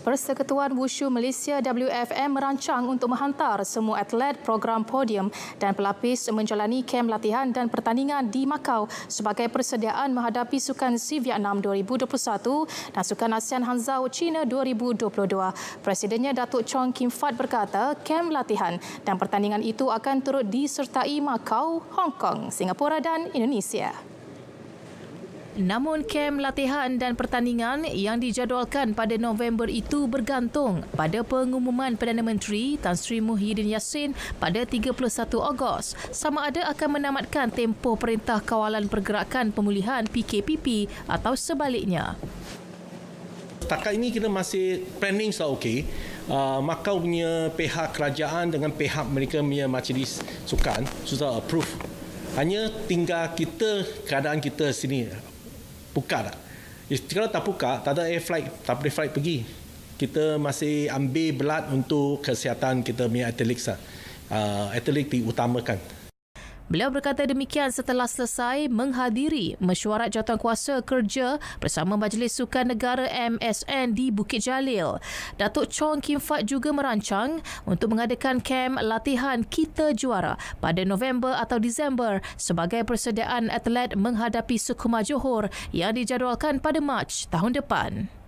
Persekutuan Wushu Malaysia WFM merancang untuk menghantar semua atlet program podium dan pelapis menjalani kem latihan dan pertandingan di Macau sebagai persediaan menghadapi Sukan SEA Vietnam 2021 dan Sukan ASEAN Hangzhou China 2022. Presidennya Datuk Chong Kim Fat berkata kem latihan dan pertandingan itu akan turut disertai Macau, Hong Kong, Singapura dan Indonesia. Namun kem latihan dan pertandingan yang dijadualkan pada November itu bergantung pada pengumuman Perdana Menteri Tan Sri Muhyiddin Yassin pada 31 Ogos sama ada akan menamatkan tempoh Perintah Kawalan Pergerakan Pemulihan PKPP atau sebaliknya. Setakat ini kita masih planning sudah okey. Uh, Makau punya pihak kerajaan dengan pihak mereka punya majlis sukan sudah approve. Hanya tinggal kita keadaan kita sini pukar tak? Jadi, kalau tak pukar, tak ada air flight, tak boleh flight pergi. Kita masih ambil belat untuk kesihatan kita punya atletik lah. Uh, ah, atlet diutamakan. Beliau berkata demikian setelah selesai menghadiri mesyuarat kuasa kerja bersama Majlis Sukan Negara MSN di Bukit Jalil. Datuk Chong Kim Fat juga merancang untuk mengadakan kem latihan Kita Juara pada November atau Disember sebagai persediaan atlet menghadapi Sukuma Johor yang dijadualkan pada Mac tahun depan.